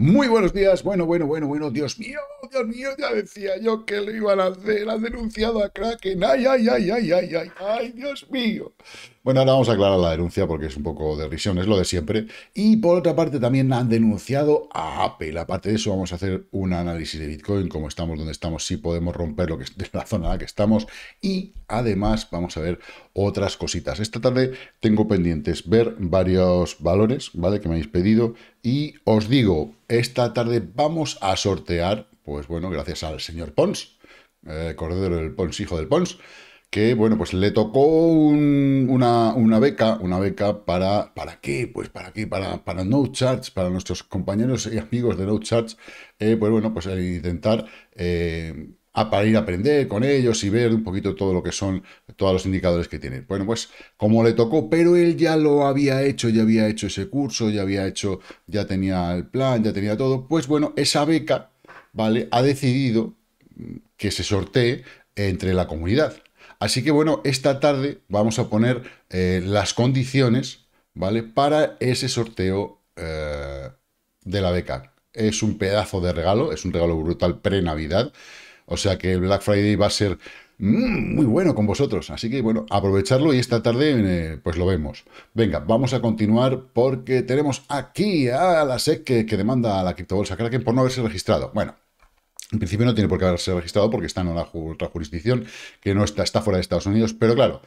Muy buenos días, bueno, bueno, bueno, bueno, Dios mío, Dios mío, ya decía yo que lo iban a hacer, han denunciado a Kraken, ay, ay, ay, ay, ay, ay, ay, Dios mío. Bueno, ahora vamos a aclarar la denuncia porque es un poco de risión, es lo de siempre. Y por otra parte también han denunciado a Apple, aparte de eso vamos a hacer un análisis de Bitcoin, cómo estamos, dónde estamos, si podemos romper lo que es la zona en la que estamos y además vamos a ver otras cositas. Esta tarde tengo pendientes ver varios valores, ¿vale?, que me habéis pedido y os digo, esta tarde vamos a sortear, pues bueno, gracias al señor Pons, eh, Cordero del Pons, hijo del Pons, que bueno, pues le tocó una, una, beca, una beca para, ¿para qué? Pues para qué, para, para No Charge, para nuestros compañeros y amigos de No Charge, eh, pues bueno, pues intentar eh, para ir a aprender con ellos y ver un poquito todo lo que son, todos los indicadores que tienen. Bueno, pues como le tocó, pero él ya lo había hecho, ya había hecho ese curso, ya había hecho, ya tenía el plan, ya tenía todo, pues bueno, esa beca, ¿vale? Ha decidido mm, que se sortee entre la comunidad. Así que bueno, esta tarde vamos a poner eh, las condiciones, ¿vale? Para ese sorteo eh, de la beca. Es un pedazo de regalo, es un regalo brutal pre-Navidad. O sea que el Black Friday va a ser mm, muy bueno con vosotros. Así que bueno, aprovecharlo y esta tarde eh, pues lo vemos. Venga, vamos a continuar porque tenemos aquí a la SEC que, demanda a la criptobolsa Kraken por no haberse registrado. Bueno, en principio no tiene por qué haberse registrado porque está en otra jurisdicción que no está, está fuera de Estados Unidos, pero claro,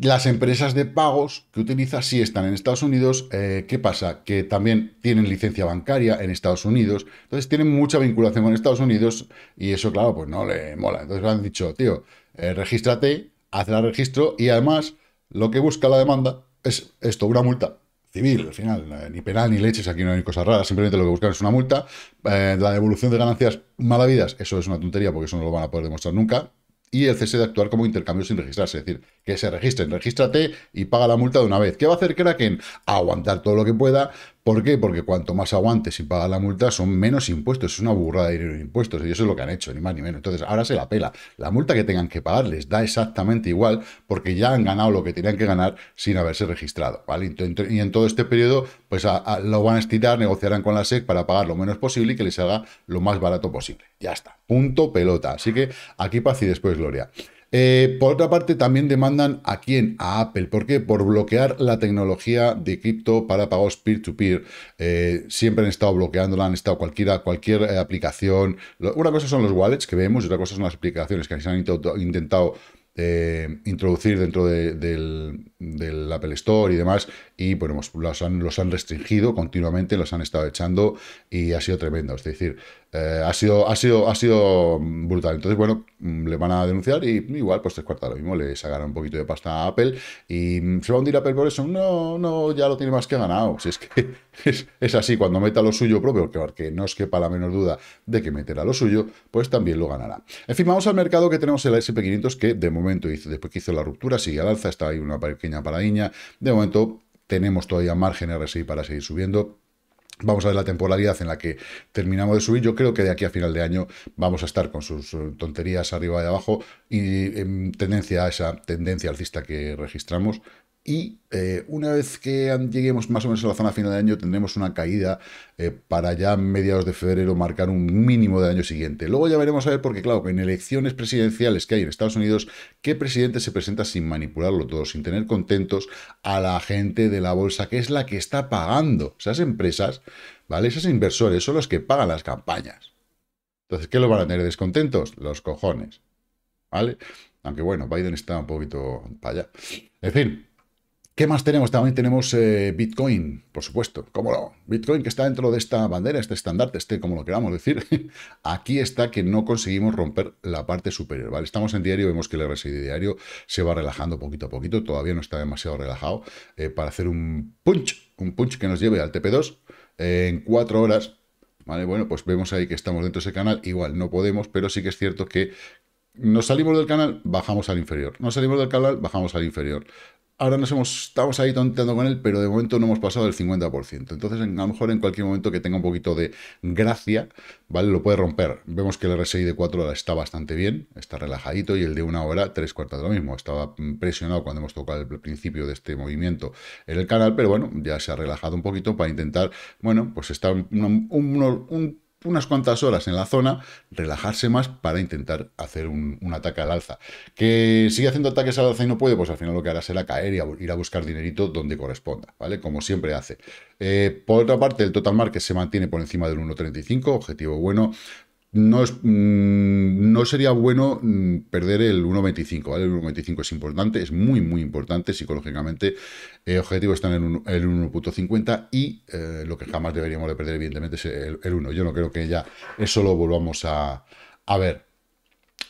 las empresas de pagos que utiliza si están en Estados Unidos. Eh, ¿Qué pasa? Que también tienen licencia bancaria en Estados Unidos. Entonces tienen mucha vinculación con Estados Unidos y eso, claro, pues no le mola. Entonces le han dicho, tío, eh, regístrate, haz el registro y además lo que busca la demanda es esto, una multa civil, al final, eh, ni penal ni leches, aquí no hay cosas raras, simplemente lo que buscan es una multa, la devolución de ganancias malavidas, eso es una tontería porque eso no lo van a poder demostrar nunca, y el cese de actuar como intercambio sin registrarse. Es decir, que se registren, regístrate y paga la multa de una vez. ¿Qué va a hacer Kraken? Aguantar todo lo que pueda ¿Por qué? Porque cuanto más aguantes y pagas la multa, son menos impuestos. Es una burrada de dinero en impuestos y eso es lo que han hecho, ni más ni menos. Entonces, ahora se la pela. La multa que tengan que pagar les da exactamente igual porque ya han ganado lo que tenían que ganar sin haberse registrado. ¿vale? Y en todo este periodo, pues lo van a estirar, negociarán con la SEC para pagar lo menos posible y que les haga lo más barato posible. Ya está. Punto pelota. Así que aquí paz y después gloria. Eh, por otra parte, también demandan a quién, a Apple. ¿Por qué? Por bloquear la tecnología de cripto para pagos peer-to-peer. Eh, siempre han estado bloqueándola, han estado cualquiera, cualquier eh, aplicación. Una cosa son los wallets que vemos, otra cosa son las aplicaciones que se han intentado introducir dentro del Apple Store y demás, y bueno, pues los han, los han restringido continuamente, los han estado echando y ha sido tremendo. Es decir, eh, ha, sido, ha, sido, ha sido brutal. Entonces, bueno, mm, le van a denunciar y igual, pues tres cuarta lo mismo, le sacará un poquito de pasta a Apple y se va a hundir Apple por eso. No, no, ya lo tiene más que ganado. Si es que es, así, cuando meta lo suyo propio, que no os quepa la menor duda de que meterá lo suyo, pues también lo ganará. En fin, vamos al mercado que tenemos el SP500 que de momento hizo, después que hizo la ruptura, sigue al alza, está ahí una pequeña paradiña. De momento tenemos todavía margen RSI para seguir subiendo. Vamos a ver la temporalidad en la que terminamos de subir. Yo creo que de aquí a final de año vamos a estar con sus eh, tonterías arriba y abajo y en em, tendencia a esa tendencia alcista que registramos. Y eh, una vez que lleguemos más o menos a la zona final de año, tendremos una caída eh, para ya mediados de febrero marcar un mínimo del año siguiente. Luego ya veremos a ver, porque claro, en elecciones presidenciales que hay en Estados Unidos, qué presidente se presenta sin manipularlo todo, sin tener contentos a la gente de la bolsa, que es la que está pagando. Esas empresas, ¿vale? Esos inversores son los que pagan las campañas. Entonces, ¿qué los van a tener descontentos? Los cojones. ¿Vale? Aunque bueno, Biden está un poquito para allá. En fin, ¿Qué más tenemos? También tenemos eh, Bitcoin, por supuesto. ¿Cómo no? Bitcoin que está dentro de esta bandera, este estandarte, este como lo queramos decir. Aquí está que no conseguimos romper la parte superior. ¿vale? Estamos en diario, vemos que el RSI diario se va relajando poquito a poquito. Todavía no está demasiado relajado eh, para hacer un punch, un punch que nos lleve al TP2 eh, en cuatro horas. ¿Vale? Bueno, pues vemos ahí que estamos dentro de ese canal. Igual no podemos, pero sí que es cierto que nos salimos del canal, bajamos al inferior. Nos salimos del canal, bajamos al inferior. Ahora nos hemos, estamos ahí tonteando con él, pero de momento no hemos pasado del 50%. Entonces, en, a lo mejor en cualquier momento que tenga un poquito de gracia, ¿vale? Lo puede romper. Vemos que el RSI de 4 horas está bastante bien, está relajadito, y el de una hora, tres cuartas de lo mismo. Estaba presionado cuando hemos tocado el principio de este movimiento en el canal, pero bueno, ya se ha relajado un poquito para intentar, bueno, pues está un, un unas cuantas horas en la zona, relajarse más para intentar hacer un, ataque al alza. Que sigue haciendo ataques al alza y no puede, pues al final lo que hará será caer y ir a buscar dinerito donde corresponda, ¿vale? Como siempre hace. Eh, por otra parte, el total market se mantiene por encima del 1.35, objetivo bueno no, mm, no sería bueno mm, perder el 1.25, ¿vale? El 1.25 es importante, es muy, muy importante psicológicamente. El eh, objetivo está en el, 1.50 y eh, lo que jamás deberíamos de perder, evidentemente, es el, 1. Yo no creo que ya eso lo volvamos a, ver.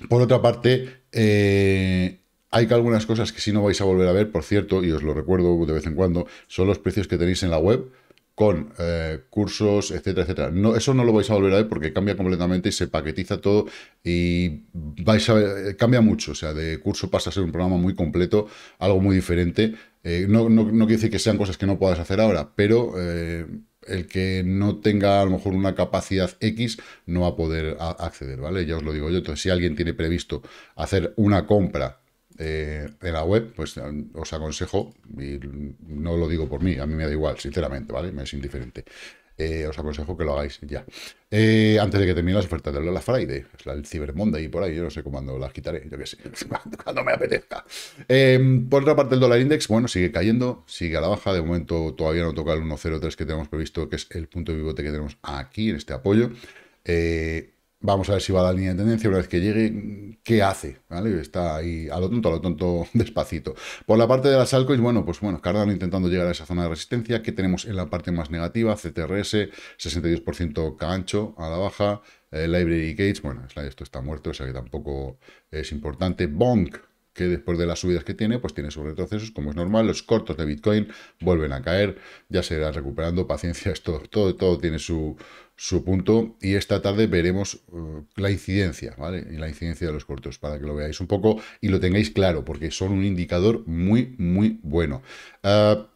Por otra parte, eh, hay que algunas cosas que si no vais a volver a ver, por cierto, y os lo recuerdo de vez en cuando, son los precios que tenéis en la web con eh, cursos, etcétera, etcétera. No, eso no lo vais a volver a ver porque cambia completamente y se paquetiza todo y vais a eh, cambia mucho. O sea, de curso pasa a ser un programa muy completo, algo muy diferente. Eh, no, quiere decir que sean cosas que no puedas hacer ahora, pero el que no tenga a lo mejor una capacidad X no va a poder acceder, ¿vale? Ya os lo digo yo. Entonces, si alguien tiene previsto hacer una compra eh, en la web, pues os aconsejo, y no lo digo por mí, a mí me da igual, sinceramente, ¿vale? Me es indiferente. Eh, os aconsejo que lo hagáis ya. Eh, antes de que termine las ofertas de la Friday, es el Cyber Monday y por ahí, yo no sé cuándo las quitaré, yo qué sé, cuando me apetezca. Em, por otra parte, el dólar index, bueno, sigue cayendo, sigue a la baja, de momento todavía no toca el 1.03 que tenemos previsto, que es el punto de pivote que tenemos aquí en este apoyo. Vamos a ver si va a la línea de tendencia. Una vez que llegue, ¿qué hace? ¿Vale? Está ahí a lo tonto, a lo tonto, despacito. Por la parte de las altcoins, bueno, pues bueno, Cardano intentando llegar a esa zona de resistencia. que tenemos en la parte más negativa? CTRS, 62% cancho a la baja. el eh, Library Gates, bueno, esto está muerto, o sea que tampoco es importante. Bonk, que después de las subidas que tiene, pues tiene sus retrocesos, como es normal, los cortos de Bitcoin vuelven a caer, ya se irá recuperando, paciencia, esto, todo, todo tiene su, su punto, y esta tarde veremos uh, la incidencia, ¿vale? Y la incidencia de los cortos, para que lo veáis un poco y lo tengáis claro, porque son un indicador muy, muy bueno. Uh,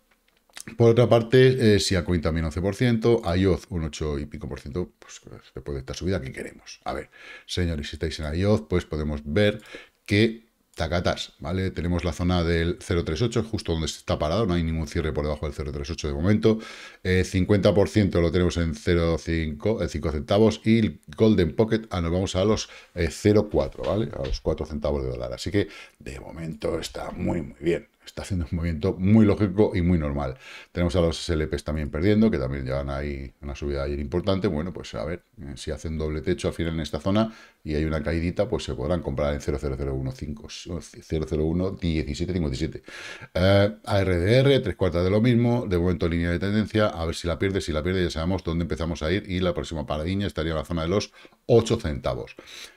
por otra parte, eh, si a Coin también 11%, IOZ un 8 y pico por ciento, pues después de esta subida, ¿qué queremos? A ver, señores, si estáis en IOZ, pues podemos ver que tacatas, ¿vale? Tenemos la zona del 038, justo donde está parado, no hay ningún cierre por debajo del 038 de momento. 50% eh, lo tenemos en 0,5 5 eh, centavos y el Golden Pocket, ah, nos vamos a los 0,4, eh, ¿vale? A los 4 centavos de dólar. Así que de momento está muy, muy bien está haciendo un movimiento muy lógico y muy normal. Tenemos a los SLPs también perdiendo, que también llevan ahí una subida ayer importante. Bueno, pues a ver, eh, si hacen doble techo al final en esta zona y hay una caídita, pues se podrán comprar en 0,0011757. Eh, ARDR, tres cuartas de lo mismo, de momento línea de tendencia, a ver si la pierde, si la pierde ya sabemos dónde empezamos a ir y la próxima paradiña estaría en la zona de los 8 centavos.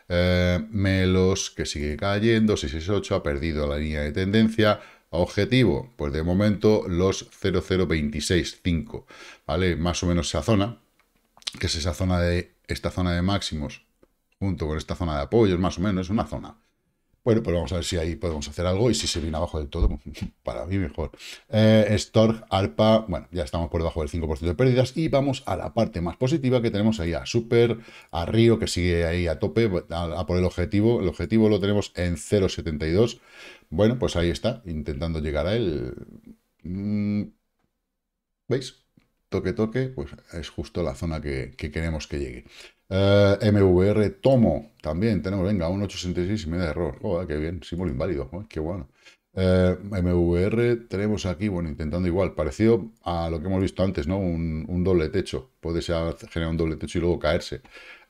Eh, Melos, que sigue cayendo, 668, ha perdido la línea de tendencia, Objetivo, pues de momento los 00265, ¿vale? Más o menos esa zona, que es esa zona de esta zona de máximos junto con esta zona de apoyos, más o menos, es una zona. Bueno, pues vamos a ver si ahí podemos hacer algo y si se viene abajo del todo, para mí mejor. Eh, Stork, Alpa, bueno, ya estamos por debajo del 5% de pérdidas y vamos a la parte más positiva que tenemos ahí a Super, a Río, que sigue ahí a tope, a, por el objetivo. El objetivo lo tenemos en 0,72. Bueno, pues ahí está, intentando llegar a él. Mm, ¿Veis? Toque, toque, pues es justo la zona que queremos que llegue. Eh, MVR Tomo, también tenemos, venga, un 866 y me de error. Joder, qué bien, símbolo inválido, qué bueno. Eh, MVR tenemos aquí, bueno, intentando igual, parecido a lo que hemos visto antes, ¿no? Un, doble techo, puede ser, generar un doble techo y luego caerse.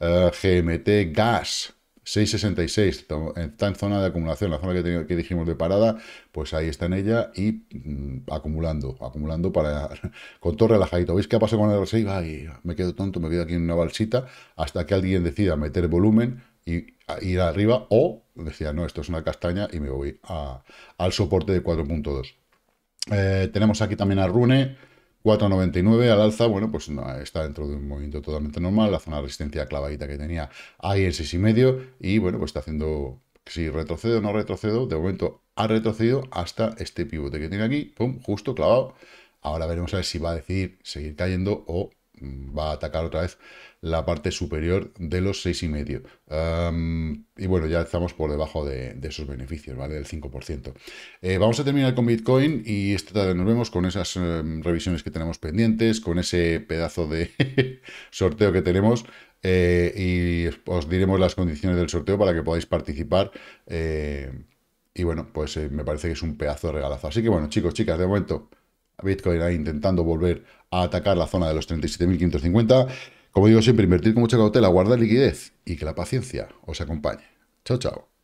Eh, GMT Gas, 6,66 eh, está en zona de acumulación, la zona que, que, dijimos de parada, pues ahí está en ella y mm, acumulando, acumulando para con todo relajadito. ¿Veis qué pasa pasado con el R6? me quedo tonto, me quedo aquí en una balsita hasta que alguien decida meter volumen y ir arriba o decía, no, esto es una castaña y me voy al soporte de 4.2. Eh, tenemos aquí también a Rune 4,99 al alza, bueno, pues está dentro de un movimiento totalmente normal, la zona de resistencia clavadita que tenía ahí en 6,5 y bueno, pues está haciendo, si retrocedo o no retrocedo, de momento ha retrocedido hasta este pivote que tiene aquí, pum, justo clavado. Ahora veremos a ver si va a decidir seguir cayendo o va a atacar otra vez la parte superior de los y medio y bueno, ya estamos por debajo de, esos beneficios, ¿vale? Del 5%. Eh, vamos a terminar con Bitcoin y esta, nos vemos con esas em, revisiones que tenemos pendientes, con ese pedazo de sorteo que tenemos. Eh, y os diremos las condiciones del sorteo para que podáis participar. Eh, y bueno, pues me parece que es un pedazo de regalazo. Así que bueno, chicos, chicas, de momento, Bitcoin ahí intentando volver a atacar la zona de los 37.550. Como digo siempre, invertir con mucha cautela, guardar liquidez y que la paciencia os acompañe. Chao, chao.